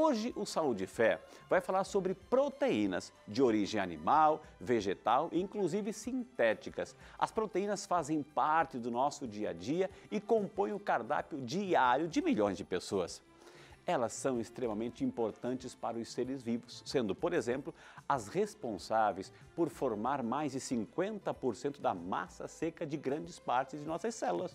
Hoje o Saúde Fé vai falar sobre proteínas de origem animal, vegetal e inclusive sintéticas. As proteínas fazem parte do nosso dia a dia e compõem o cardápio diário de milhões de pessoas. Elas são extremamente importantes para os seres vivos, sendo, por exemplo, as responsáveis por formar mais de 50% da massa seca de grandes partes de nossas células.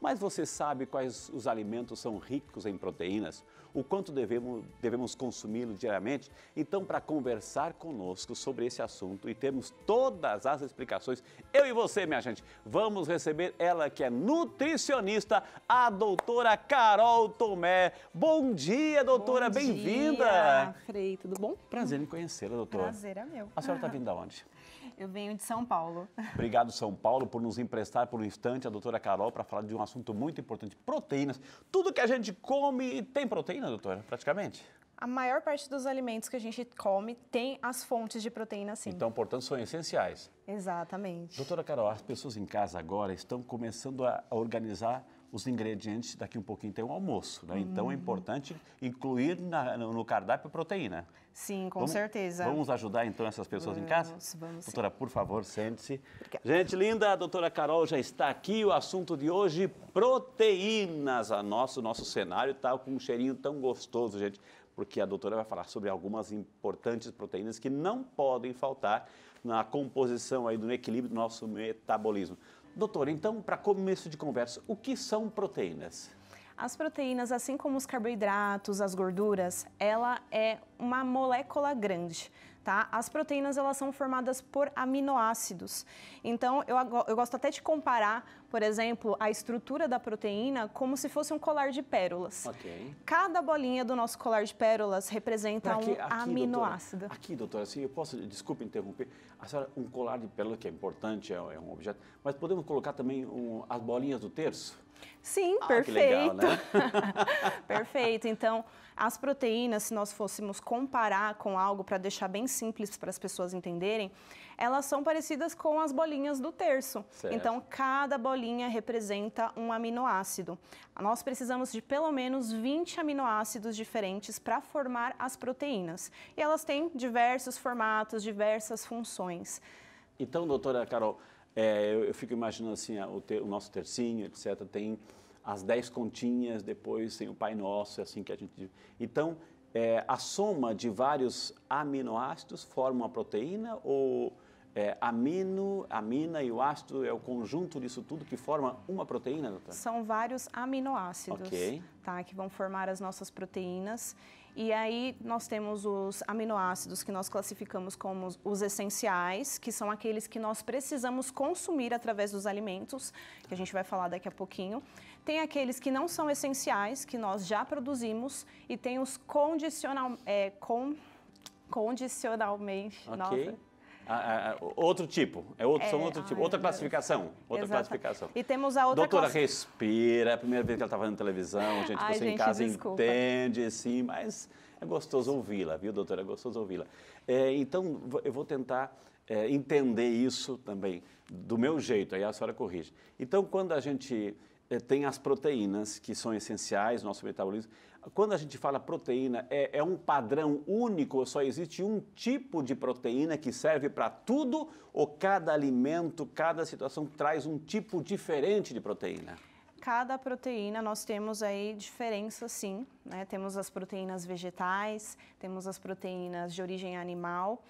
Mas você sabe quais os alimentos são ricos em proteínas? O quanto devemos, devemos consumi-lo diariamente? Então, para conversar conosco sobre esse assunto e termos todas as explicações, eu e você, minha gente, vamos receber ela que é nutricionista, a doutora Carol Tomé. Bom dia, doutora, bem-vinda! Frei, tudo bom? Prazer em conhecê-la, doutora. Prazer é meu. A senhora está vindo de onde? Eu venho de São Paulo. Obrigado, São Paulo, por nos emprestar por um instante a doutora Carol para falar de um assunto muito importante: proteínas. Tudo que a gente come tem proteína, doutora, praticamente? A maior parte dos alimentos que a gente come tem as fontes de proteína, sim. Então, portanto, são essenciais. Exatamente. Doutora Carol, as pessoas em casa agora estão começando a organizar os ingredientes daqui um pouquinho tem o um almoço, né? Então é uhum. importante incluir na, no cardápio proteína. Sim, com vamos, certeza. Vamos ajudar então essas pessoas vamos, em casa? Vamos. Doutora, sim. por favor, sente-se. Gente linda, a doutora Carol já está aqui. O assunto de hoje, proteínas. O nosso, nosso cenário está com um cheirinho tão gostoso, gente, porque a doutora vai falar sobre algumas importantes proteínas que não podem faltar na composição aí do equilíbrio do nosso metabolismo. Doutor, então, para começo de conversa, o que são proteínas? As proteínas, assim como os carboidratos, as gorduras, ela é uma molécula grande. Tá? As proteínas elas são formadas por aminoácidos. Então eu, eu gosto até de comparar, por exemplo, a estrutura da proteína como se fosse um colar de pérolas. Okay. Cada bolinha do nosso colar de pérolas representa aqui, é um aqui, aminoácido. Doutora, aqui, doutora, se assim, eu posso, desculpe interromper, a senhora, um colar de pérola que é importante, é, é um objeto, mas podemos colocar também um, as bolinhas do terço? Sim, ah, perfeito. Legal, né? perfeito. Então, as proteínas, se nós fôssemos comparar com algo para deixar bem simples para as pessoas entenderem, elas são parecidas com as bolinhas do terço. Certo. Então, cada bolinha representa um aminoácido. Nós precisamos de pelo menos 20 aminoácidos diferentes para formar as proteínas. E elas têm diversos formatos, diversas funções. Então, doutora Carol, é, eu, eu, fico imaginando assim, o, te, o, nosso tercinho, etc., tem as dez continhas, depois tem o Pai Nosso, é assim que a gente... Então, é, a soma de vários aminoácidos forma uma proteína ou é, amino, amina e o ácido é o conjunto disso tudo que forma uma proteína, doutora? São vários aminoácidos okay. tá, que vão formar as nossas proteínas e aí nós temos os aminoácidos que nós classificamos como os essenciais, que são aqueles que nós precisamos consumir através dos alimentos, que a gente vai falar daqui a pouquinho. Tem aqueles que não são essenciais, que nós já produzimos, e tem os condicional, é, com, condicionalmente. Okay. Nossa, outro tipo, é outro, é, são outro tipo. ai, tipo, outra classificação, outra Exato. classificação. E temos a outra Doutora classe... respira, é a primeira vez que ela está fazendo televisão, a gente, ai, você gente, em casa desculpa. entende, sim, mas é gostoso ouvi-la, viu, doutora? É gostoso ouvi-la. É, então, eu vou tentar é, entender isso também, do meu jeito, aí a senhora corrige. Então, quando a gente é, tem as proteínas, que são essenciais no nosso metabolismo, quando a gente fala proteína, é, é um padrão único, só existe um tipo de proteína que serve para tudo ou cada alimento, cada situação traz um tipo diferente de proteína? Cada proteína nós temos aí diferença sim, né? Temos as proteínas vegetais, temos as proteínas de origem animal.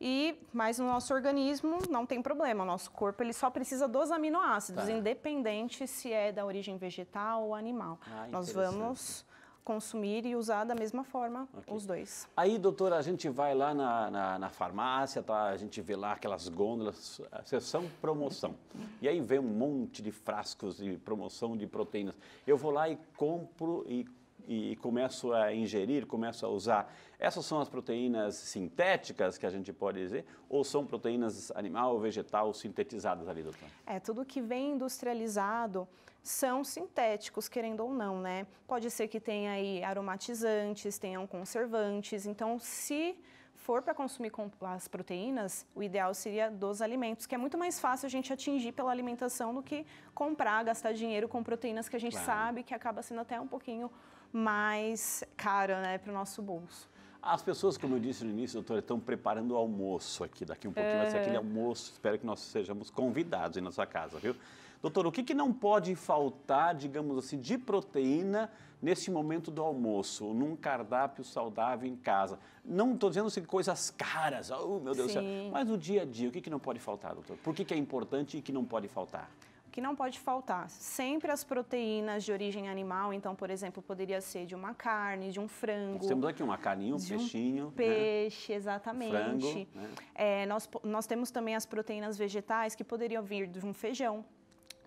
E, mas no nosso organismo não tem problema, o nosso corpo ele só precisa dos aminoácidos, tá. independente se é da origem vegetal ou animal. Ah, Nós vamos consumir e usar da mesma forma okay. os dois. Aí, doutora, a gente vai lá na, na, na, farmácia, tá? a gente vê lá aquelas gôndolas, sessão eh, promoção. E aí vem um monte de frascos de promoção de proteínas. Eu vou lá e compro e, e começo a ingerir, começo a usar. Essas são as proteínas sintéticas que a gente pode dizer, ou são proteínas animal, vegetal, sintetizadas ali, doutora? É, tudo que vem industrializado, são sintéticos, querendo ou não, né? Pode ser que tenha aí aromatizantes, tenham conservantes. Então, se for para consumir as proteínas, o ideal seria dos alimentos, que é muito mais fácil a gente atingir pela alimentação do que comprar, gastar dinheiro com proteínas que a gente claro. sabe que acaba sendo até um pouquinho mais caro, né, para o nosso bolso. As pessoas, como eu disse no início, doutora, estão preparando o almoço aqui. Daqui um pouquinho é... vai ser aquele é. almoço. Espero que nós sejamos convidados na sua casa, viu? Doutor, o que, que não pode faltar, digamos assim, de proteína neste momento do almoço, num cardápio saudável em casa? Não estou dizendo assim, coisas caras, oh, meu Deus do céu, mas no dia a dia, o que, que não pode faltar, doutor? Por que, que é importante e que não pode faltar? que não pode faltar sempre as proteínas de origem animal. Então, por exemplo, poderia ser de uma carne, de um frango. Nós temos aqui uma carninha, um peixinho. Um né? peixe, né? exatamente. Frango, né? é, nós, nós temos também as proteínas vegetais que poderiam vir de um feijão.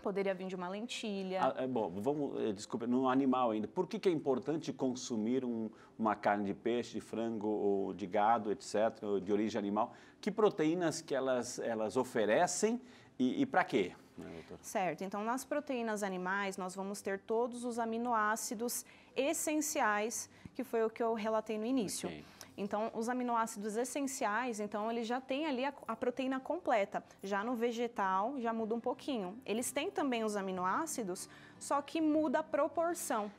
Poderia vir de uma lentilha. Ah, é, bom, vamos, eh, desculpa, no animal ainda. Por que, que é importante consumir um, uma carne de peixe, de frango ou de gado, etc., de origem animal? Que proteínas que elas, elas oferecem e, e para quê? Né, certo, então nas proteínas animais nós vamos ter todos os aminoácidos essenciais, que foi o que eu relatei no início. Okay. Então, os aminoácidos essenciais, então, ele já tem ali a, a proteína completa. Já no vegetal, já muda um pouquinho. Eles têm também os aminoácidos, só que muda a proporção.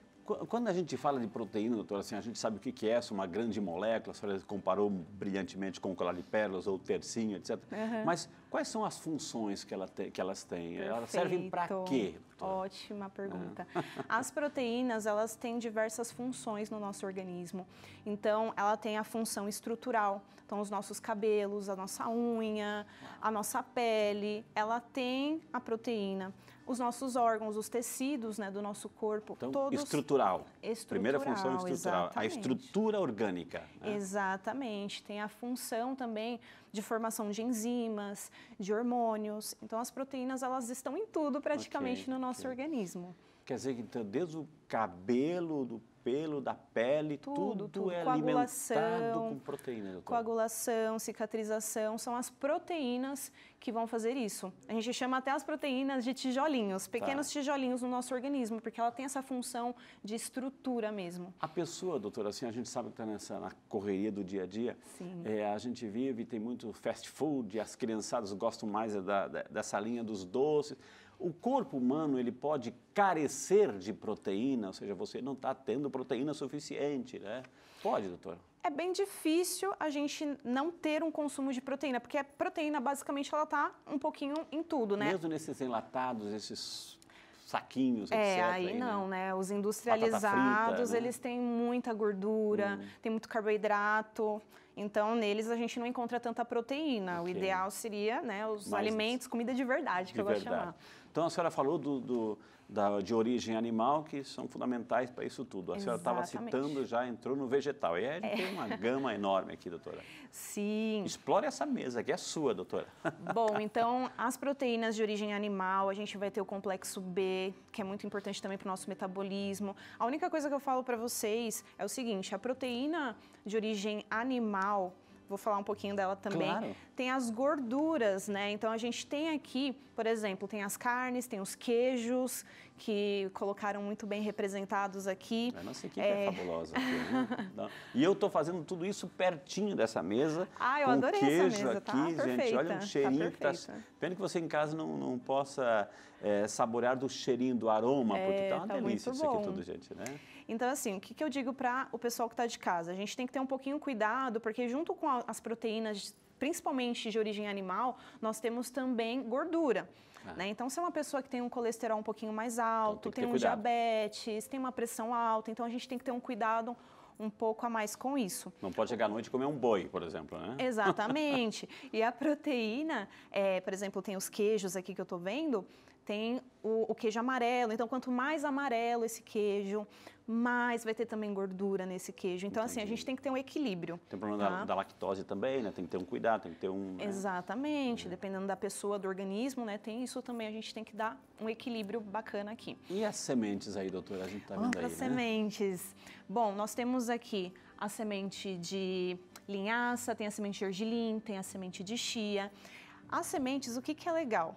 Quando a gente fala de proteína, doutora, assim, a gente sabe o que é essa, uma grande molécula, a senhora comparou brilhantemente com o colar de pérolas ou tercinho, etc. Uhum. Mas quais são as funções que, ela que elas têm? Perfeito. Elas servem para quê? Ótima pergunta. Uhum. As proteínas, elas têm diversas funções no nosso organismo. Então, ela tem a função estrutural. Então, os nossos cabelos, a nossa unha, a nossa pele, ela tem a proteína os nossos órgãos, os tecidos né, do nosso corpo, então, todos... Estrutural. estrutural. Primeira função estrutural, exatamente. a estrutura orgânica. Né? Exatamente. Tem a função também de formação de enzimas, de hormônios. Então, as proteínas, elas estão em tudo praticamente okay, no nosso okay. organismo. Quer dizer que então, desde o cabelo, do pelo, da pele, tudo, tudo, tudo. é alimentado com proteína. Doutor. Coagulação, cicatrização, são as proteínas que vão fazer isso. A gente chama até as proteínas de tijolinhos, tá. pequenos tá. tijolinhos no nosso organismo, porque ela tem essa função de estrutura mesmo. A pessoa, doutora, assim, a gente sabe que está nessa na correria do dia a dia. Sim. É, a gente vive, tem muito fast food, as criançadas gostam mais da, da, dessa linha dos doces. O corpo humano ele pode carecer de proteína, ou seja, você não está tendo proteína suficiente, né? Pode, doutor? É bem difícil a gente não ter um consumo de proteína, porque a proteína basicamente ela está um pouquinho em tudo, né? Mesmo nesses enlatados, esses saquinhos, é, etc. É, aí, aí, né? não, né? né? Os industrializados, frita, né? eles têm muita gordura, hum. tem muito carboidrato. Então, neles a gente não encontra tanta proteína. Okay. O ideal seria, né, os alimentos, comida de verdade, que de eu vou verdade. chamar. Então, a senhora falou do, do da, de origem animal, que são fundamentais para isso tudo. A senhora estava citando, já entrou no vegetal. E aí, é. tem uma gama enorme aqui, doutora. Sim. Explore essa mesa, que é sua, doutora. Bom, então, as proteínas de origem animal, a gente vai ter o complexo B, que é muito importante também para o nosso metabolismo. A única coisa que eu falo para vocês é o seguinte, a proteína de origem animal vou falar um pouquinho dela também. Claro. Tem as gorduras, né? Então a gente tem aqui, por exemplo, tem as carnes, tem os queijos, que colocaram muito bem representados aqui. A nossa equipe é, é fabulosa. Aqui, né? e eu estou fazendo tudo isso pertinho dessa mesa. Ah, eu adorei queijo essa mesa, tá aqui, tá gente. Perfeita, olha um tá cheirinho tá que tá... Pena que você em casa não, não possa é, saborear do cheirinho, do aroma, é, porque tá uma tá delícia isso aqui tudo, gente, né? Então, assim, o que, que eu digo para o pessoal que está de casa? A gente tem que ter um pouquinho cuidado, porque junto com a, as proteínas, principalmente de origem animal, nós temos também gordura. É. Né? Então, se é uma pessoa que tem um colesterol um pouquinho mais alto, então, tem, tem um cuidado. diabetes, tem uma pressão alta, então a gente tem que ter um cuidado um pouco a mais com isso. Não pode chegar à noite e comer um boi, por exemplo, né? Exatamente. e a proteína, é, por exemplo, tem os queijos aqui que eu estou vendo, tem o, o, queijo amarelo. Então, quanto mais amarelo esse queijo, mais vai ter também gordura nesse queijo. Então, Entendi. assim, a gente tem que ter um equilíbrio. Tem o problema tá? da, da, lactose também, né? Tem que ter um cuidado, tem que ter um. Né? Exatamente. É. Dependendo da pessoa, do organismo, né? Tem isso também, a gente tem que dar um equilíbrio bacana aqui. E as sementes aí, doutora? A gente tá vendo ah, aí. As né? sementes. Bom, nós temos aqui a semente de linhaça, tem a semente de gergelim, tem a semente de chia. As sementes, o que, que é legal?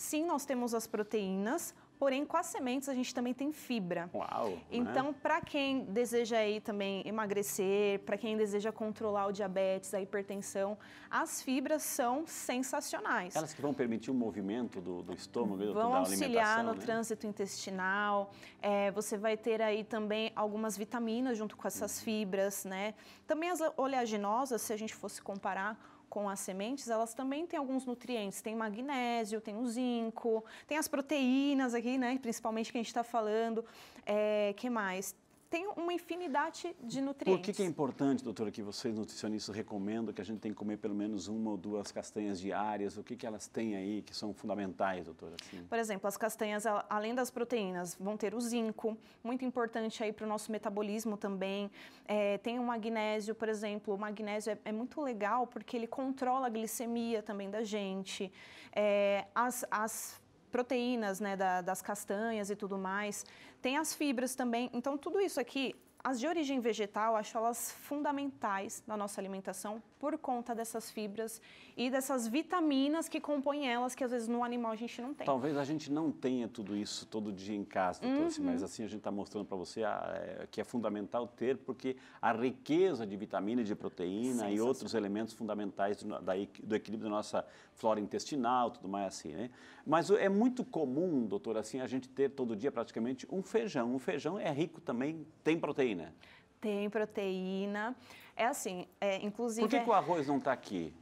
Sim, nós temos as proteínas, porém com as sementes a gente também tem fibra. Uau! Né? Então, né? para quem deseja aí também emagrecer, para quem deseja controlar o diabetes, a hipertensão, as fibras são sensacionais. Elas que vão permitir o movimento do, do estômago, vão da auxiliar no né? trânsito intestinal. É, você vai ter aí também algumas vitaminas junto com essas fibras, né? Também as oleaginosas, se a gente fosse comparar, com as sementes, elas também têm alguns nutrientes. Tem magnésio, tem o zinco, tem as proteínas aqui, né? Principalmente que a gente está falando. É, que mais? tem uma infinidade de nutrientes. Por que, que é importante, doutora, que vocês nutricionistas recomendam que a gente tem que comer pelo menos uma ou duas castanhas diárias? O que, que elas têm aí que são fundamentais, doutora? Assim? Por exemplo, as castanhas, além das proteínas, vão ter o zinco, muito importante aí para o nosso metabolismo também. É, tem o magnésio, por exemplo. O magnésio é, é, muito legal porque ele controla a glicemia também da gente. É, as, as proteínas né, da, das castanhas e tudo mais, tem as fibras também. Então, tudo isso aqui as de origem vegetal, acho elas fundamentais na nossa alimentação por conta dessas fibras e dessas vitaminas que compõem elas, que às vezes no animal a gente não tem. Talvez a gente não tenha tudo isso todo dia em casa, uhum. mas assim a gente está mostrando para você a, ah, é, que é fundamental ter, porque a riqueza de vitamina, de proteína Sim, e outros elementos fundamentais do, da, do equilíbrio da nossa flora intestinal, tudo mais assim, né? Mas é muito comum, doutor assim, a gente ter todo dia praticamente um feijão. Um feijão é rico também, tem proteína proteína? Tem proteína. É assim, é, inclusive. Por que, que o arroz não está aqui?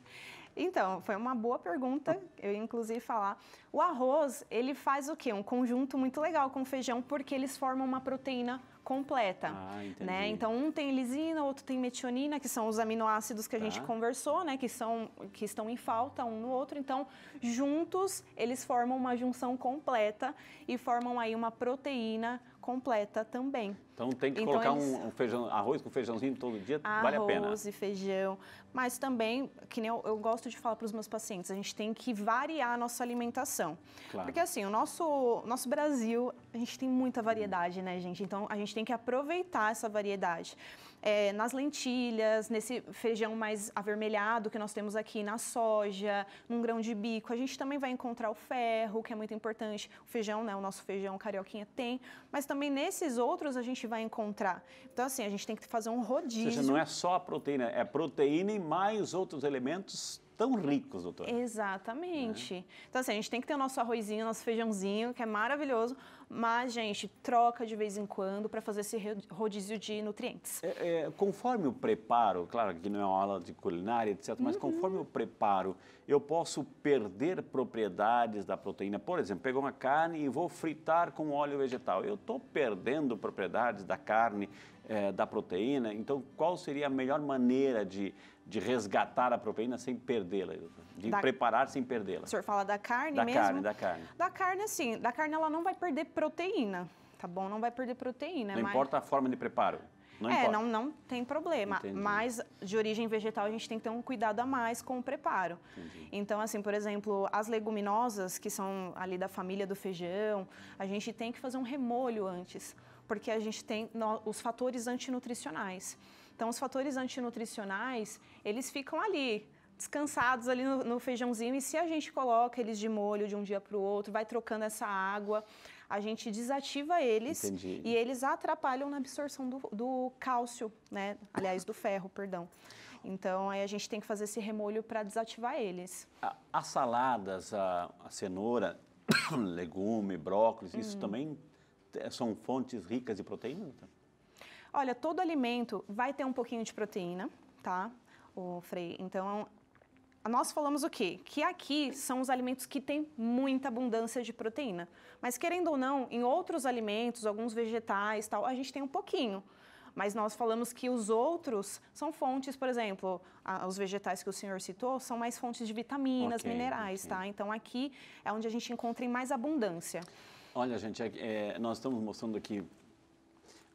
Então, foi uma boa pergunta, eu inclusive falar. O arroz, ele faz o quê? Um conjunto muito legal com o feijão, porque eles formam uma proteína completa, ah, né? Então um tem lisina, outro tem metionina, que são os aminoácidos que a tá. gente conversou, né? Que são que estão em falta um no outro. Então juntos eles formam uma junção completa e formam aí uma proteína completa também. Então tem que então, colocar eles... um feijão, arroz com feijãozinho todo dia, arroz vale a pena. Arroz e feijão, mas também, que nem eu, eu gosto de falar para os meus pacientes, a gente tem que variar a nossa alimentação. Claro. Porque assim, o nosso, nosso Brasil, a gente tem muita variedade, né, gente? Então a gente tem que aproveitar essa variedade é, nas lentilhas, nesse feijão mais avermelhado que nós temos aqui, na soja, num grão de bico. A gente também vai encontrar o ferro, que é muito importante. O feijão, né, o nosso feijão carioquinha tem, mas também nesses outros a gente vai encontrar. Então, assim, a gente tem que fazer um rodízio. Ou seja, não é só a proteína, é proteína e mais outros elementos tão ricos, doutor. Exatamente. Então, assim, a gente tem que ter o nosso arrozinho, nosso feijãozinho, que é maravilhoso, mas, gente, troca de vez em quando para fazer esse rodízio de nutrientes. É, é, conforme o preparo, claro que não é uma aula de culinária, etc., mas uhum. conforme o preparo, eu posso perder propriedades da proteína. Por exemplo, pegou uma carne e vou fritar com óleo vegetal. Eu estou perdendo propriedades da carne, é, da proteína. Então, qual seria a melhor maneira de de resgatar a proteína sem perdê-la, de da... preparar sem perdê-la. O senhor fala da carne da mesmo? Da carne, da carne. Da carne, assim, da carne ela não vai perder proteína, tá bom? Não vai perder proteína. Não mas... importa a forma de preparo. Não é, importa. não, não tem problema. Entendi. Mas de origem vegetal a gente tem que ter um cuidado a mais com o preparo. Entendi. Então, assim, por exemplo, as leguminosas, que são ali da família do feijão, a gente tem que fazer um remolho antes, porque a gente tem os fatores antinutricionais. Então, os fatores antinutricionais, eles ficam ali, descansados ali no, no feijãozinho, e se a gente coloca eles de molho de um dia para o outro, vai trocando essa água, a gente desativa eles Entendi. e eles atrapalham na absorção do, do, cálcio, né? Aliás, do ferro, perdão. Então, aí a gente tem que fazer esse remolho para desativar eles. As saladas, a, a cenoura, legume, brócolis, hum. isso também é, são fontes ricas de proteína? Olha, todo alimento vai ter um pouquinho de proteína, tá? O Frei, então nós falamos o quê? Que aqui são os alimentos que têm muita abundância de proteína. Mas querendo ou não, em outros alimentos, alguns vegetais, tal, a gente tem um pouquinho. Mas nós falamos que os outros são fontes, por exemplo, a, os vegetais que o senhor citou são mais fontes de vitaminas, okay, minerais, okay. tá? Então aqui é onde a gente encontra em mais abundância. Olha, gente, é, é nós estamos mostrando aqui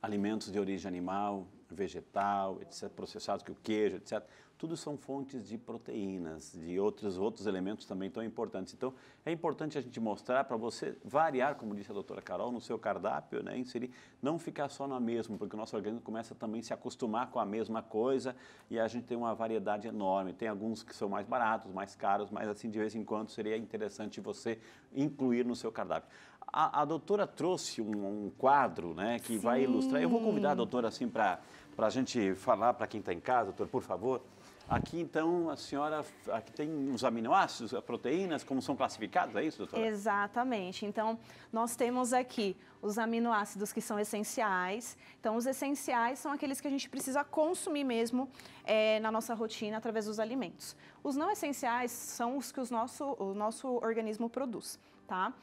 alimentos de origem animal, vegetal, etc, processados que o queijo, etc, tudo são fontes de proteínas, de outros outros elementos também tão importantes. Então, é importante a gente mostrar para você variar, como disse a doutora Carol, no seu cardápio, né, inserir, não ficar só na mesma, porque o nosso organismo começa também a se acostumar com a mesma coisa e a gente tem uma variedade enorme. Tem alguns que são mais baratos, mais caros, mas assim de vez em quando seria interessante você incluir no seu cardápio. A, a doutora trouxe um, um quadro né, que Sim. vai ilustrar. Eu vou convidar a doutora assim, para a gente falar para quem está em casa, doutor, por favor. Aqui, então, a senhora aqui tem os aminoácidos, as proteínas, como são classificados, é isso, doutora? Exatamente. Então, nós temos aqui os aminoácidos que são essenciais. Então, os essenciais são aqueles que a gente precisa consumir mesmo é, na nossa rotina através dos alimentos. Os não essenciais são os que os nosso, o nosso organismo produz, tá?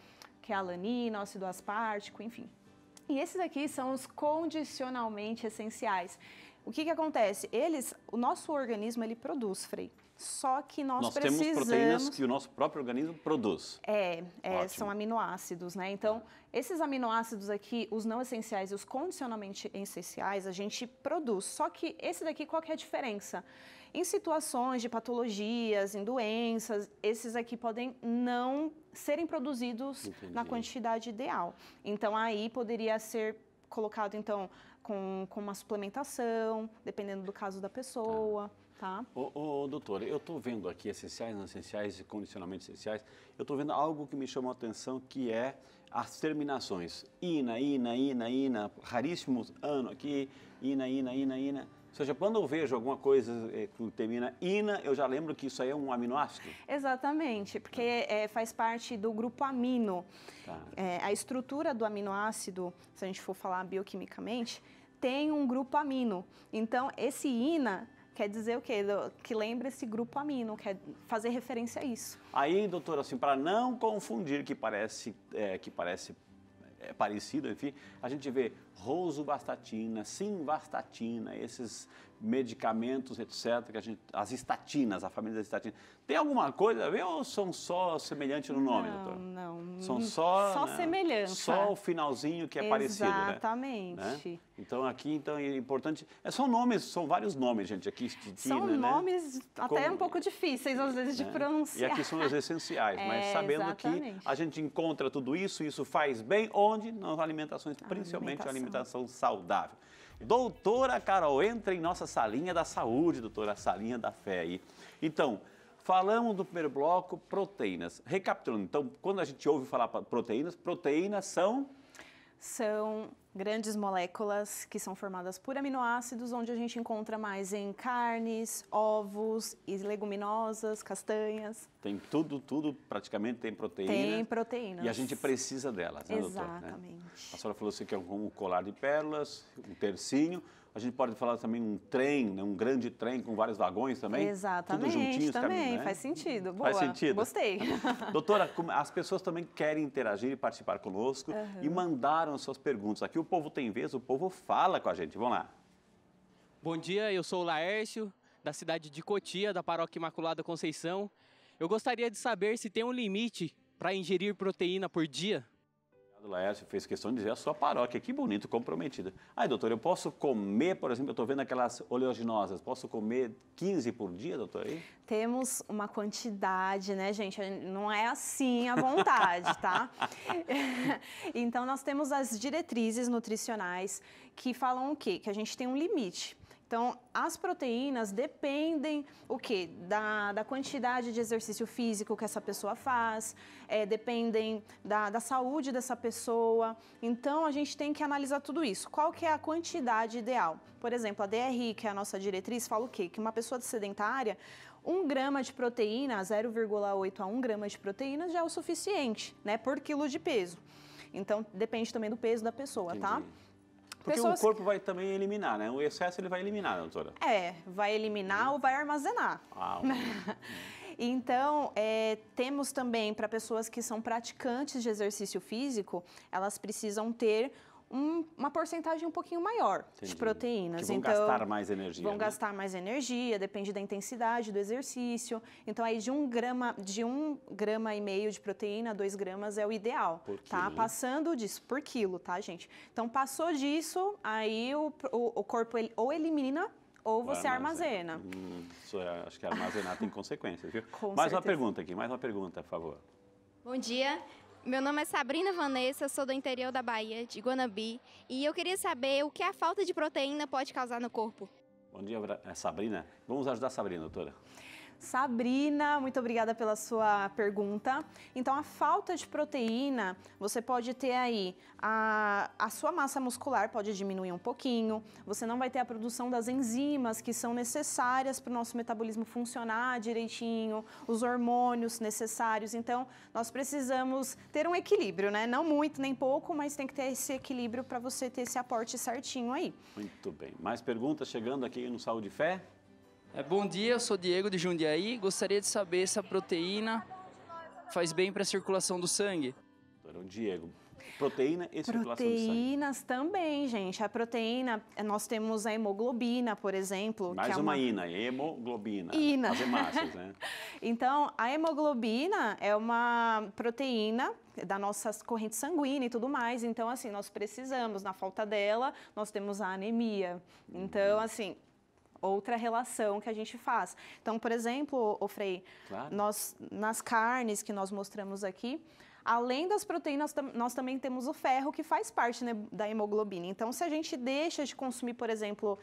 que é alanina, ácido aspartico, enfim. E esses aqui são os condicionalmente essenciais. O que, que acontece? Eles, o nosso organismo ele produz, Frei. Só que nós, nós precisamos... temos proteínas que o nosso próprio organismo produz. É, é são aminoácidos, né? Então, esses aminoácidos aqui, os não essenciais e os condicionalmente essenciais, a gente produz. Só que esse daqui, qual que é a diferença? Em situações de patologias, em doenças, esses aqui podem não serem produzidos Entendi. na quantidade ideal. Então, aí poderia ser colocado, então, com, com uma suplementação, dependendo do caso da pessoa. Tá. Tá. Ô, ô, doutor, eu estou vendo aqui essenciais, não essenciais e condicionamentos essenciais. Eu estou vendo algo que me chamou a atenção, que é as terminações. Ina, ina, ina, ina, raríssimos ano aqui, ina, ina, ina, ina. Ou seja, quando eu vejo alguma coisa eh, que termina ina, eu já lembro que isso aí é um aminoácido? Exatamente, porque é, faz parte do grupo amino. Tá. É, a estrutura do aminoácido, se a gente for falar bioquimicamente, tem um grupo amino. Então, esse ina quer dizer o quê? Que lembra esse grupo amino, quer fazer referência a isso. Aí, doutora, assim, para não confundir que parece, é, que parece é, parecido, enfim, a gente vê rosuvastatina, simvastatina, esses medicamentos, etc., que a gente, as estatinas, a família das estatinas. Tem alguma coisa a ver ou são só semelhantes no nome, não, doutor? Não, São hum, só... Só né, semelhança. Só o finalzinho que é né? Exatamente. parecido, né? Exatamente. Então, aqui, então, é importante... É, são nomes, são vários nomes, gente, aqui. Titina, são né? nomes até Como, um pouco difíceis, às vezes, de né? pronunciar. E aqui são os essenciais, é, mas sabendo exatamente. que a gente encontra tudo isso, isso faz bem onde? Nas alimentações, principalmente alimentações alimentação saudável. Doutora Carol, entra em nossa salinha da saúde, doutora, salinha da fé aí. Então, falamos do primeiro bloco, proteínas. Recapitulando, então, quando a gente ouve falar proteínas, proteínas são... São grandes moléculas que são formadas por aminoácidos, onde a gente encontra mais em carnes, ovos e leguminosas, castanhas. Tem tudo, tudo praticamente tem proteína. Tem proteína. E a gente precisa delas, né, Exatamente. doutor? Né? A senhora falou assim que é um colar de pérolas, um tercinho. A gente pode falar também um trem, né? um grande trem com vários vagões também? Exatamente, tudo juntinho também, caminho, né? faz sentido. Boa, faz sentido. gostei. Doutora, as pessoas também querem interagir e participar conosco uhum. e mandaram suas perguntas. Aqui o povo tem vez, o povo fala com a gente. Vamos lá. Bom dia, eu sou o Laércio, da cidade de Cotia, da Paróquia Imaculada Conceição. Eu gostaria de saber se tem um limite para ingerir proteína por dia. O Laércio fez questão de dizer a sua paróquia, que bonito, comprometida. Ai, doutor, eu posso comer, por exemplo, eu estou vendo aquelas oleaginosas, posso comer 15 por dia, doutor? Aí? Temos uma quantidade, né, gente? Não é assim à vontade, tá? então, nós temos as diretrizes nutricionais que falam o quê? Que a gente tem um limite. Então, as proteínas dependem o quê? Da, da quantidade de exercício físico que essa pessoa faz, é, dependem da, da saúde dessa pessoa. Então, a gente tem que analisar tudo isso. Qual que é a quantidade ideal? Por exemplo, a DRI, que é a nossa diretriz, fala o quê? Que uma pessoa sedentária, um grama de proteína, 0,8 a 1 grama de proteína já é o suficiente, né? Por quilo de peso. Então, depende também do peso da pessoa, tá? Entendi. tá? Porque pessoas... o corpo vai também eliminar, né? O excesso ele vai eliminar, né, doutora? É, vai eliminar hum. ou vai armazenar. Ah, Então, é, temos também para pessoas que são praticantes de exercício físico, elas precisam ter um, uma porcentagem um pouquinho maior Entendi. de proteínas. Que vão então, gastar mais energia. Vão né? gastar mais energia, depende da intensidade do exercício. Então, aí de um grama, de um grama e meio de proteína, dois gramas é o ideal. Por tá? Quilo. Né? Passando disso, por quilo, tá, gente? Então, passou disso, aí o, o, o corpo ele, ou elimina ou você armazena. armazena. Hum, é, acho que armazenar tem consequências, viu? Com mais certeza. uma pergunta aqui, mais uma pergunta, por favor. Bom dia. Meu nome é Sabrina Vanessa, sou do interior da Bahia, de Guanabi, e eu queria saber o que a falta de proteína pode causar no corpo. Bom dia, é Sabrina. Vamos ajudar a Sabrina, doutora. Sabrina, muito obrigada pela sua pergunta. Então, a falta de proteína, você pode ter aí a, a sua massa muscular pode diminuir um pouquinho, você não vai ter a produção das enzimas que são necessárias para o nosso metabolismo funcionar direitinho, os hormônios necessários. Então, nós precisamos ter um equilíbrio, né? Não muito nem pouco, mas tem que ter esse equilíbrio para você ter esse aporte certinho aí. Muito bem. Mais perguntas chegando aqui no Saúde e Fé? É, bom dia, eu sou Diego de Jundiaí. Gostaria de saber se a proteína faz bem para a circulação do sangue. Doutor Diego, Proteína e circulação Proteínas também, gente. A proteína, é, nós temos a hemoglobina, por exemplo. Mais é uma, uma ina, hemoglobina. Ina. As hemácias, né? então, a hemoglobina é uma proteína da nossa corrente sanguínea e tudo mais. Então, assim, nós precisamos, na falta dela, nós temos a anemia. Então, hum. assim, outra relação que a gente faz. Então, por exemplo, o Frei, claro. nós, nas carnes que nós mostramos aqui, Além das proteínas, nós também temos o ferro, que faz parte né, da hemoglobina. Então, se a gente deixa de consumir, por exemplo,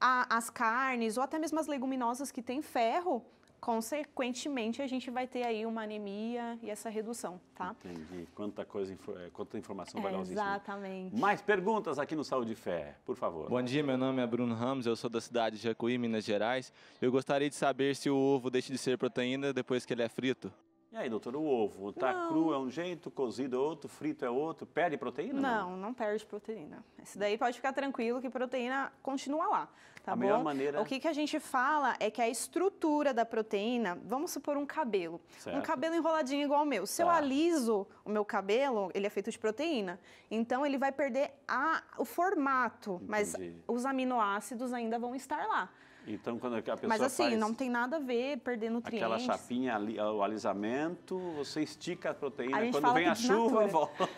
a, as carnes ou até mesmo as leguminosas que têm ferro, consequentemente a gente vai ter aí uma anemia e essa redução, tá? Entendi. Quanta coisa, é, quanta informação valiosa. É, exatamente. Mais perguntas aqui no Saúde e Fé, por favor. Bom dia, meu nome é Bruno Ramos, eu sou da cidade de Jacuí, Minas Gerais. Eu gostaria de saber se o ovo deixa de ser proteína depois que ele é frito. E aí, doutor, o ovo tá não. cru é um jeito, cozido é outro, frito é outro, perde proteína? Não, não, não perde proteína. Esse daí pode ficar tranquilo que proteína continua lá, tá a bom? Melhor maneira... O que, que a gente fala é que a estrutura da proteína, vamos supor um cabelo, certo. um cabelo enroladinho igual ao meu. Se tá. eu aliso o meu cabelo, ele é feito de proteína, então ele vai perder a, o formato, Entendi. mas os aminoácidos ainda vão estar lá. Então, quando a pessoa Mas assim, faz não tem nada a ver perder nutrientes. Aquela chapinha, ali, o alisamento, você estica a proteína. A quando vem a chuva, volta.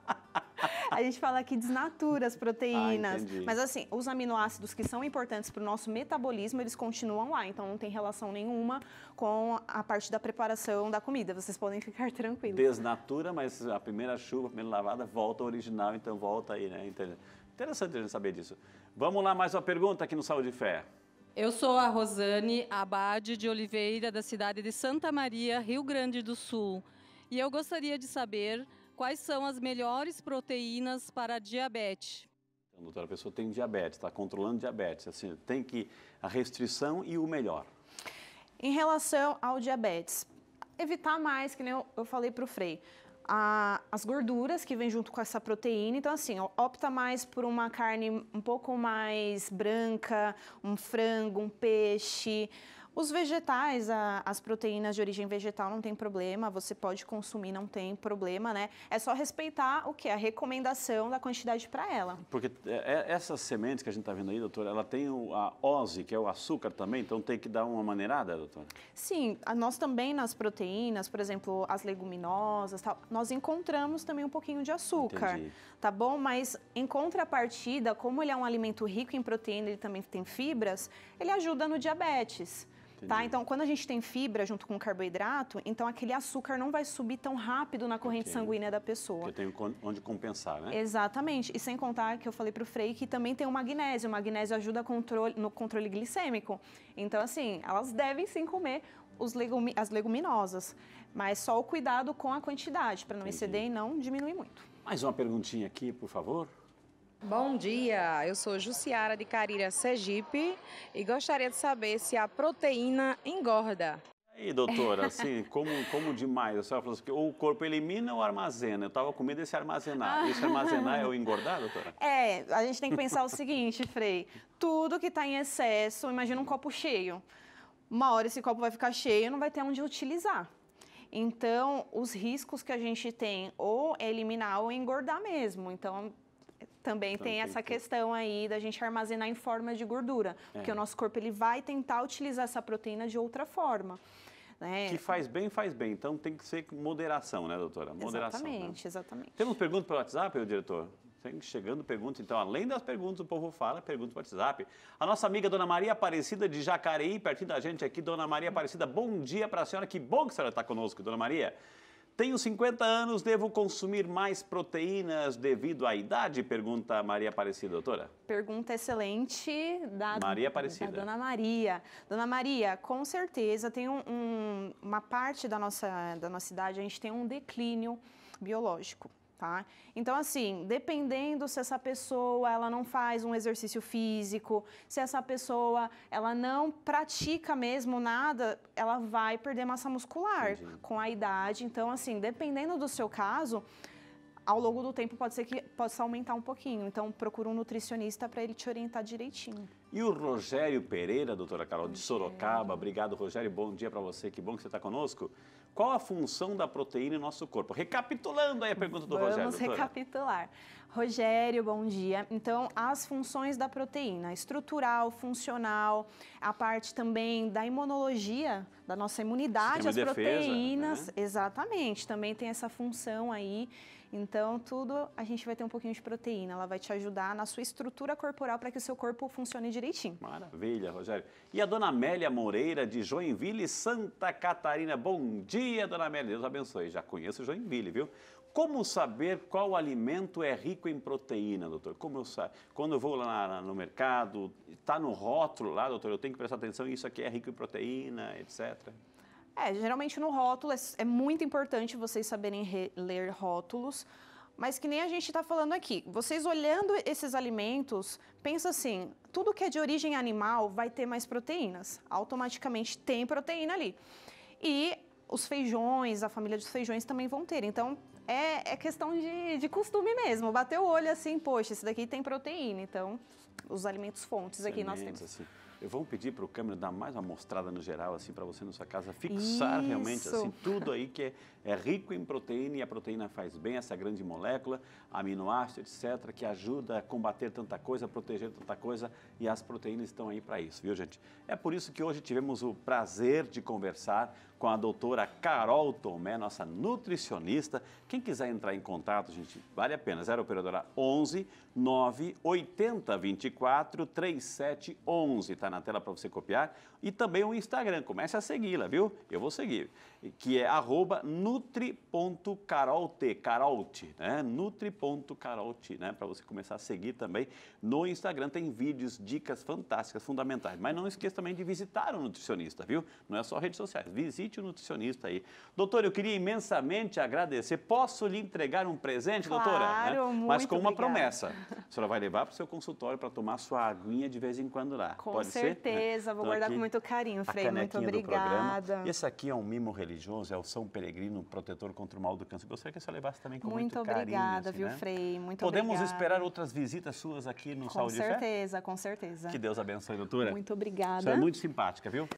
a gente fala que desnatura as proteínas. Ah, mas assim, os aminoácidos que são importantes para o nosso metabolismo, eles continuam lá. Então não tem relação nenhuma com a parte da preparação da comida. Vocês podem ficar tranquilos. Desnatura, mas a primeira chuva, a primeira lavada, volta ao original, então volta aí, né? Interessante a gente saber disso. Vamos lá, mais uma pergunta aqui no Saúde e Fé. Eu sou a Rosane Abade de Oliveira, da cidade de Santa Maria, Rio Grande do Sul. E eu gostaria de saber quais são as melhores proteínas para diabetes. Então, doutora, a pessoa tem diabetes, está controlando diabetes, assim, tem que a restrição e o melhor. Em relação ao diabetes, evitar mais, que nem eu, eu falei para o Frei a, as gorduras que vêm junto com essa proteína. Então, assim, opta mais por uma carne um pouco mais branca, um frango, um peixe, os vegetais, a, as proteínas de origem vegetal não tem problema, você pode consumir, não tem problema, né? É só respeitar o que? A recomendação da quantidade para ela. Porque é, é, essas sementes que a gente está vendo aí, doutora, ela tem a ose, que é o açúcar também, então tem que dar uma maneirada, doutora? Sim, nós também nas proteínas, por exemplo, as leguminosas, tal, nós encontramos também um pouquinho de açúcar, Entendi. tá bom? Mas em contrapartida, como ele é um alimento rico em proteína, ele também tem fibras, ele ajuda no diabetes. Tá? Então, quando a gente tem fibra junto com carboidrato, então aquele açúcar não vai subir tão rápido na corrente okay. sanguínea da pessoa. Porque tem onde compensar, né? Exatamente. E sem contar que eu falei para o Frei que também tem o magnésio. O magnésio ajuda controle, no controle glicêmico. Então, assim, elas devem sim comer os legumi, as leguminosas, mas só o cuidado com a quantidade, para não Entendi. exceder e não diminuir muito. Mais uma perguntinha aqui, por favor. Bom dia, eu sou Jussiara de Carira, Sergipe e gostaria de saber se a proteína engorda. E aí, doutora, assim, como, como demais? A senhora falou assim, ou o corpo elimina ou armazena? Eu estava com medo desse armazenar. Esse armazenar é o engordar, doutora? É, a gente tem que pensar o seguinte, Frei. Tudo que está em excesso, imagina um copo cheio. Uma hora esse copo vai ficar cheio não vai ter onde utilizar. Então, os riscos que a gente tem, ou é eliminar ou é engordar mesmo. Então, também então, tem essa que... questão aí da gente armazenar em forma de gordura, é. porque o nosso corpo ele vai tentar utilizar essa proteína de outra forma. Né? Que faz bem, faz bem. Então tem que ser moderação, né, doutora? Moderação. Exatamente, né? exatamente. Temos perguntas pelo WhatsApp, meu diretor? chegando perguntas. Então, além das perguntas, o povo fala, pergunta no WhatsApp. A nossa amiga Dona Maria Aparecida de Jacareí, pertinho da gente aqui. Dona Maria Aparecida, bom dia para a senhora. Que bom que a senhora está conosco, Dona Maria. Tenho 50 anos, devo consumir mais proteínas devido à idade? Pergunta Maria Aparecida, doutora. Pergunta excelente da Maria Aparecida. Da Dona Maria. Dona Maria, com certeza tem um, um, uma parte da nossa, da nossa idade, a gente tem um declínio biológico tá? Então, assim, dependendo se essa pessoa ela não faz um exercício físico, se essa pessoa ela não pratica mesmo nada, ela vai perder massa muscular Entendi. com a idade. Então, assim, dependendo do seu caso, ao longo do tempo pode ser que possa aumentar um pouquinho. Então procura um nutricionista para ele te orientar direitinho. E o Rogério Pereira, doutora Carol, de Sorocaba. Obrigado, Rogério. Bom dia para você. Que bom que você está conosco. Qual a função da proteína em nosso corpo? Recapitulando aí a pergunta do Vamos Rogério. Vamos recapitular. Rogério, bom dia. Então, as funções da proteína, estrutural, funcional, a parte também da imunologia, da nossa imunidade, Sistema as defesa, proteínas, né? exatamente, também tem essa função aí então, tudo a gente vai ter um pouquinho de proteína. Ela vai te ajudar na sua estrutura corporal para que o seu corpo funcione direitinho. Maravilha, Rogério. E a dona Amélia Moreira, de Joinville, Santa Catarina. Bom dia, dona Amélia. Deus abençoe. Já conheço Joinville, viu? Como saber qual alimento é rico em proteína, doutor? Como eu sa... Quando eu vou lá no mercado, está no rótulo lá, doutor, eu tenho que prestar atenção, isso aqui é rico em proteína, etc. É, geralmente no rótulo é, é muito importante vocês saberem ler rótulos, mas que nem a gente está falando aqui. Vocês olhando esses alimentos, pensa assim: tudo que é de origem animal vai ter mais proteínas. Automaticamente tem proteína ali. E os feijões, a família dos feijões também vão ter. Então é, é questão de, de costume mesmo. Bater o olho assim, poxa, esse daqui tem proteína. Então os alimentos fontes aqui nós temos. Assim. Vamos pedir para o câmera dar mais uma mostrada no geral, assim, para você na sua casa fixar Isso. realmente assim, tudo aí que é, é, rico em proteína e a proteína faz bem, essa grande molécula, aminoácido, etc., que ajuda a combater tanta coisa, proteger tanta coisa e as proteínas estão aí para isso, viu, gente? É por isso que hoje tivemos o prazer de conversar com a doutora Carol Tomé, nossa nutricionista. Quem quiser entrar em contato, gente, vale a pena. 0 operadora 11 9 80 24 37 11. Está na tela para você copiar e também o Instagram. Comece a segui-la, viu? Eu vou seguir. Que é arroba nutri.carolte, carolte, né? Nutri.carolte, né? Para você começar a seguir também no Instagram. Tem vídeos, dicas fantásticas, fundamentais. Mas não esqueça também de visitar o nutricionista, viu? Não é só redes sociais. Visite o nutricionista aí. Doutor, eu queria imensamente agradecer. Posso lhe entregar um presente, claro, doutora? Né? Mas com uma obrigada. promessa. A senhora vai levar para o seu consultório para tomar sua aguinha de vez em quando lá. Com Pode certeza, ser? É. vou então, guardar aqui... com muito muito carinho, Frei. Muito obrigada. Esse aqui é um mimo religioso, é o São Peregrino, protetor contra o mal do câncer. Gostaria que você levasse também com muito, muito obrigada, carinho. Assim, muito obrigada, viu, né? Frei? Muito Podemos obrigada. esperar outras visitas suas aqui no com Saúde certeza, Com certeza, com certeza. Que Deus abençoe, doutora. Muito obrigada. Você é muito simpática, viu?